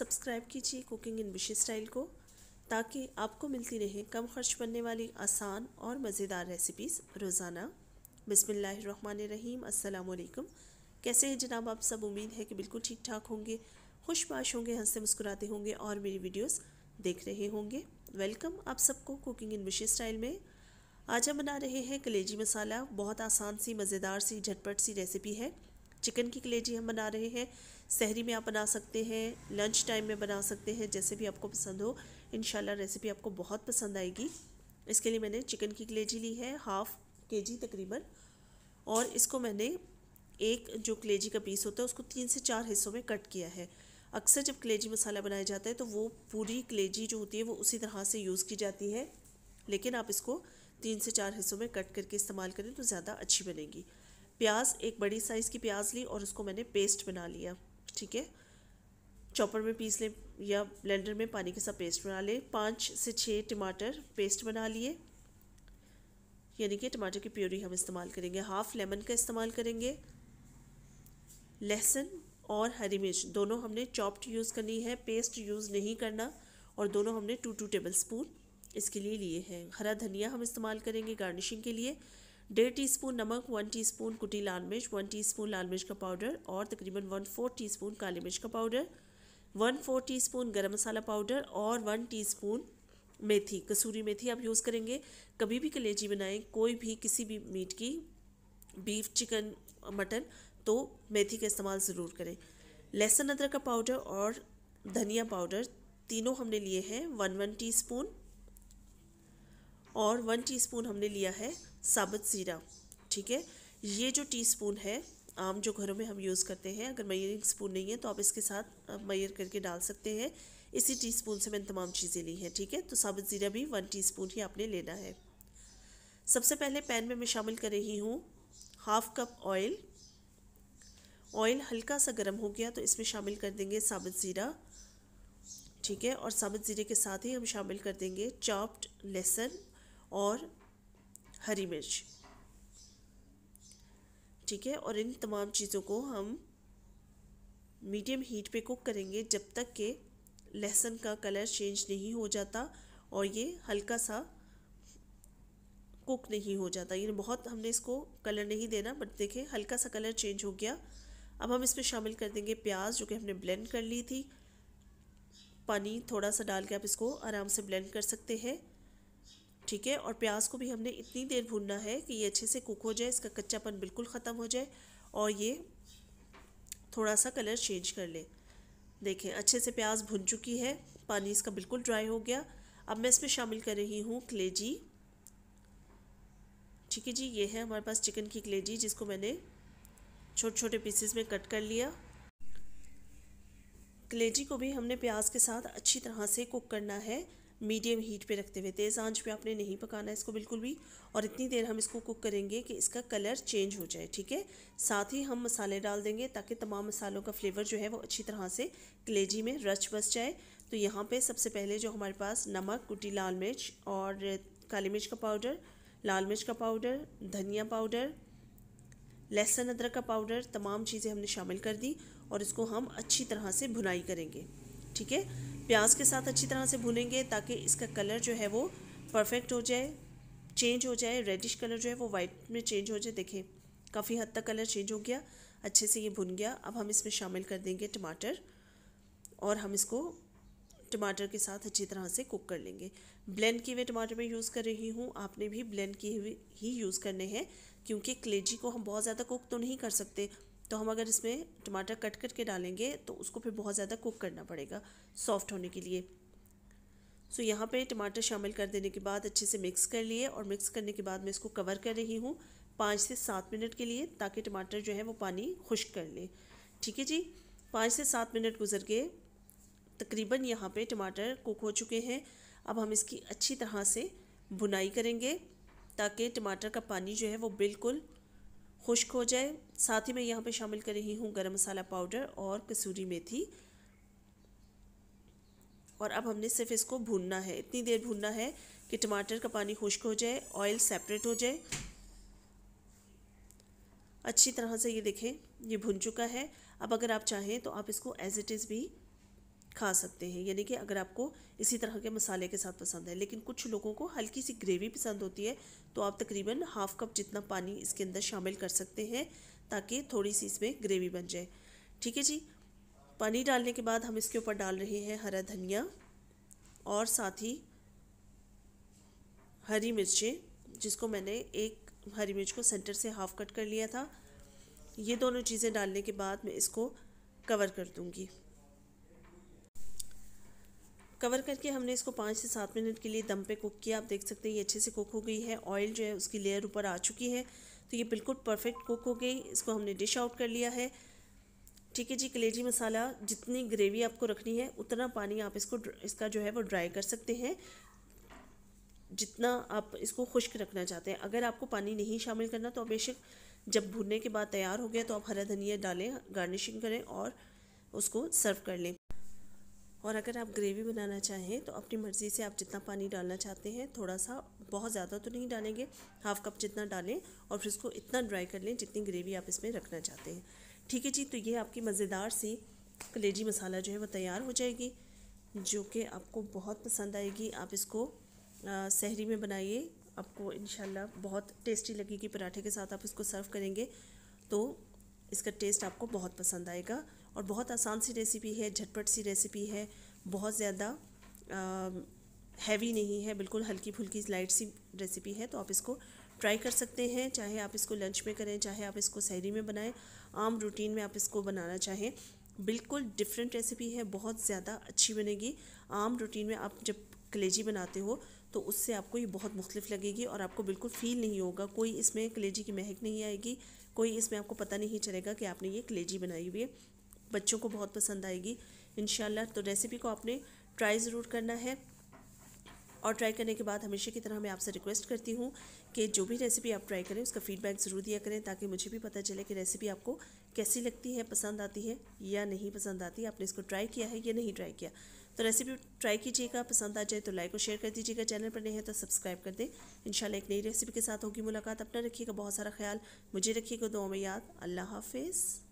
subscribe कीजिए cooking in wishes style को ताकि आपको मिलती रहे कम खर्च बनने वाली आसान और मज़ेदार रेसिपीज़ रोज़ाना बिसमीम असलकुम कैसे हैं जनाब आप सब उम्मीद है कि बिल्कुल ठीक ठाक होंगे खुशबाश होंगे हंसते मुस्कुराते होंगे और मेरी वीडियोस देख रहे होंगे वेलकम आप सबको कुकिंग इन विशेष स्टाइल में आज हम बना रहे हैं कलेजी मसाला बहुत आसान सी मज़ेदार सी झटपट सी रेसिपी है चिकन की कलेजी हम बना रहे हैं सहरी में आप बना सकते हैं लंच टाइम में बना सकते हैं जैसे भी आपको पसंद हो इन रेसिपी आपको बहुत पसंद आएगी इसके लिए मैंने चिकन की कलेजी ली है हाफ़ के जी तकरीबन और इसको मैंने एक जो कलेजी का पीस होता है उसको तीन से चार हिस्सों में कट किया है अक्सर जब कलेजी मसाला बनाया जाता है तो वो पूरी कलेजी जो होती है वो उसी तरह से यूज़ की जाती है लेकिन आप इसको तीन से चार हिस्सों में कट करके इस्तेमाल करें तो ज़्यादा अच्छी बनेगी प्याज एक बड़ी साइज़ की प्याज ली और उसको मैंने पेस्ट बना लिया ठीक है चॉपर में पीस लें या ब्लेंडर में पानी के साथ पेस्ट बना लें पाँच से छः टमाटर पेस्ट बना लिए यानी कि टमाटर की प्योरी हम इस्तेमाल करेंगे हाफ़ लेमन का इस्तेमाल करेंगे लहसुन और हरी मिर्च दोनों हमने चॉप्ड यूज़ करनी है पेस्ट यूज़ नहीं करना और दोनों हमने टू टू टेबल स्पून इसके लिए लिए हैं हरा धनिया हम इस्तेमाल करेंगे गार्निशिंग के लिए डेढ़ टी स्पून नमक वन टी स्पून कुटी लाल मिर्च वन टी स्पून लाल मिर्च का पाउडर और तकरीबन वन फोर स्पून काली मिर्च का powder one four teaspoon गर्म मसाला पाउडर और वन टी स्पून मेथी कसूरी मेथी आप यूज़ करेंगे कभी भी कलेजी बनाएं कोई भी किसी भी मीट की बीफ चिकन मटन तो मेथी का इस्तेमाल ज़रूर करें लहसुन अदरक का पाउडर और धनिया पाउडर तीनों हमने लिए हैं वन वन स्पून और वन टीस्पून हमने लिया है साबुत ज़ीरा ठीक है ये जो टीस्पून है आम जो घरों में हम यूज़ करते हैं अगर मयरिंग स्पून नहीं है तो आप इसके साथ मयर करके डाल सकते हैं इसी टीस्पून से मैंने तमाम चीज़ें ली हैं ठीक है तो साबुत ज़ीरा भी वन टी ही आपने लेना है सबसे पहले पैन में मैं शामिल कर रही हूँ हाफ कप ऑयल ऑयल हल्का सा गर्म हो गया तो इसमें शामिल कर देंगे साबुत ज़ीरा ठीक है और साबुत ज़ीरे के साथ ही हम शामिल कर देंगे चॉप्ड लहसुन और हरी मिर्च ठीक है और इन तमाम चीज़ों को हम मीडियम हीट पे कुक करेंगे जब तक के लहसुन का कलर चेंज नहीं हो जाता और ये हल्का सा कुक नहीं हो जाता ये बहुत हमने इसको कलर नहीं देना बट देखें हल्का सा कलर चेंज हो गया अब हम इसमें शामिल कर देंगे प्याज जो कि हमने ब्लेंड कर ली थी पानी थोड़ा सा डाल के आप इसको आराम से ब्लेंड कर सकते हैं ठीक है और प्याज को भी हमने इतनी देर भूनना है कि ये अच्छे से कुक हो जाए इसका कच्चापन बिल्कुल ख़त्म हो जाए और ये थोड़ा सा कलर चेंज कर ले देखें अच्छे से प्याज भुन चुकी है पानी इसका बिल्कुल ड्राई हो गया अब मैं इसमें शामिल कर रही हूँ कलेजी ठीक है जी ये है हमारे पास चिकन की कलेजी जिसको मैंने छोटे छोटे पीसेस में कट कर लिया कलेजी को भी हमने प्याज के साथ अच्छी तरह से कुक करना है मीडियम हीट पे रखते हुए तेज़ आंच पे आपने नहीं पकाना इसको बिल्कुल भी और इतनी देर हम इसको कुक करेंगे कि इसका कलर चेंज हो जाए ठीक है साथ ही हम मसाले डाल देंगे ताकि तमाम मसालों का फ्लेवर जो है वो अच्छी तरह से कलेजी में रच बस जाए तो यहाँ पे सबसे पहले जो हमारे पास नमक कुटी लाल मिर्च और काली मिर्च का पाउडर लाल मिर्च का पाउडर धनिया पाउडर लहसुन अदरक का पाउडर तमाम चीज़ें हमने शामिल कर दी और इसको हम अच्छी तरह से भुनाई करेंगे ठीक है प्याज के साथ अच्छी तरह से भूनेंगे ताकि इसका कलर जो है वो परफेक्ट हो जाए चेंज हो जाए रेडिश कलर जो है वो वाइट में चेंज हो जाए देखें काफ़ी हद तक कलर चेंज हो गया अच्छे से ये भुन गया अब हम इसमें शामिल कर देंगे टमाटर और हम इसको टमाटर के साथ अच्छी तरह से कुक कर लेंगे ब्लेंड किए हुए टमाटर में यूज़ कर रही हूँ आपने भी ब्लेंड किए हुए ही यूज़ करने हैं क्योंकि कलेजी को हम बहुत ज़्यादा कुक तो नहीं कर सकते तो हम अगर इसमें टमाटर कट कट के डालेंगे तो उसको फिर बहुत ज़्यादा कुक करना पड़ेगा सॉफ्ट होने के लिए सो यहाँ पे टमाटर शामिल कर देने के बाद अच्छे से मिक्स कर लिए और मिक्स करने के बाद मैं इसको कवर कर रही हूँ पाँच से सात मिनट के लिए ताकि टमाटर जो है वो पानी खुश्क कर ले ठीक है जी पाँच से सात मिनट गुजर गए तकरीबन यहाँ पे टमाटर कुक हो चुके हैं अब हम इसकी अच्छी तरह से बुनाई करेंगे ताकि टमाटर का पानी जो है वो बिल्कुल खुश्क हो जाए साथ ही मैं यहाँ पे शामिल कर रही हूँ गरम मसाला पाउडर और कसूरी मेथी और अब हमने सिर्फ इसको भूनना है इतनी देर भूनना है कि टमाटर का पानी खुश्क हो जाए ऑयल सेपरेट हो जाए अच्छी तरह से ये देखें ये भुन चुका है अब अगर आप चाहें तो आप इसको एज इट इज़ भी खा सकते हैं यानी कि अगर आपको इसी तरह के मसाले के साथ पसंद है लेकिन कुछ लोगों को हल्की सी ग्रेवी पसंद होती है तो आप तकरीबन हाफ कप जितना पानी इसके अंदर शामिल कर सकते हैं ताकि थोड़ी सी इसमें ग्रेवी बन जाए ठीक है जी पानी डालने के बाद हम इसके ऊपर डाल रहे हैं हरा धनिया और साथ ही हरी मिर्चें जिसको मैंने एक हरी मिर्च को सेंटर से हाफ कट कर लिया था ये दोनों चीज़ें डालने के बाद मैं इसको कवर कर दूँगी कवर करके हमने इसको पाँच से सात मिनट के लिए दम पे कुक किया आप देख सकते हैं ये अच्छे से कुक हो गई है ऑयल जो है उसकी लेयर ऊपर आ चुकी है तो ये बिल्कुल परफेक्ट कुक हो गई इसको हमने डिश आउट कर लिया है ठीक है जी कलेजी मसाला जितनी ग्रेवी आपको रखनी है उतना पानी आप इसको इसका जो है वो ड्राई कर सकते हैं जितना आप इसको खुश्क रखना चाहते हैं अगर आपको पानी नहीं शामिल करना तो बेशक जब भुनने के बाद तैयार हो गया तो आप हरा धनिया डालें गार्निशिंग करें और उसको सर्व कर लें और अगर आप ग्रेवी बनाना चाहें तो अपनी मर्ज़ी से आप जितना पानी डालना चाहते हैं थोड़ा सा बहुत ज़्यादा तो नहीं डालेंगे हाफ़ कप जितना डालें और फिर उसको इतना ड्राई कर लें जितनी ग्रेवी आप इसमें रखना चाहते हैं ठीक है जी तो ये आपकी मज़ेदार सी कलेजी मसाला जो है वो तैयार हो जाएगी जो कि आपको बहुत पसंद आएगी आप इसको आ, सहरी में बनाइए आपको इन बहुत टेस्टी लगेगी पराठे के साथ आप इसको सर्व करेंगे तो इसका टेस्ट आपको बहुत पसंद आएगा और बहुत आसान सी रेसिपी है झटपट सी रेसिपी है बहुत ज़्यादा हैवी नहीं है बिल्कुल हल्की फुल्की लाइट सी रेसिपी है तो आप इसको ट्राई कर सकते हैं चाहे आप इसको लंच में करें चाहे आप इसको सहरी में बनाएं आम रूटीन में आप इसको बनाना चाहें बिल्कुल डिफरेंट रेसिपी है बहुत ज़्यादा अच्छी बनेगी आम रूटीन में आप जब कलेजी बनाते हो तो उससे आपको ये बहुत मुख्तलिफ लगेगी और आपको बिल्कुल फील नहीं होगा कोई इसमें कलेजी की महक नहीं आएगी कोई इसमें आपको पता नहीं चलेगा कि आपने ये कलेजी बनाई हुई है बच्चों को बहुत पसंद आएगी इन तो रेसिपी को आपने ट्राई ज़रूर करना है और ट्राई करने के बाद हमेशा की तरह मैं आपसे रिक्वेस्ट करती हूँ कि जो भी रेसिपी आप ट्राई करें उसका फीडबैक ज़रूर दिया करें ताकि मुझे भी पता चले कि रेसिपी आपको कैसी लगती है पसंद आती है या नहीं पसंद आती आपने इसको ट्राई किया है या नहीं ट्राई किया तो रेसिपी ट्राई कीजिएगा पसंद आ जाए तो लाइक और शेयर कर दीजिएगा चैनल पर नहीं है तो सब्सक्राइब कर दें इन एक नई रेसिपी के साथ होगी मुलाकात अपना रखिएगा बहुत सारा ख्याल मुझे रखिएगा दो में याद अल्लाह हाफिज़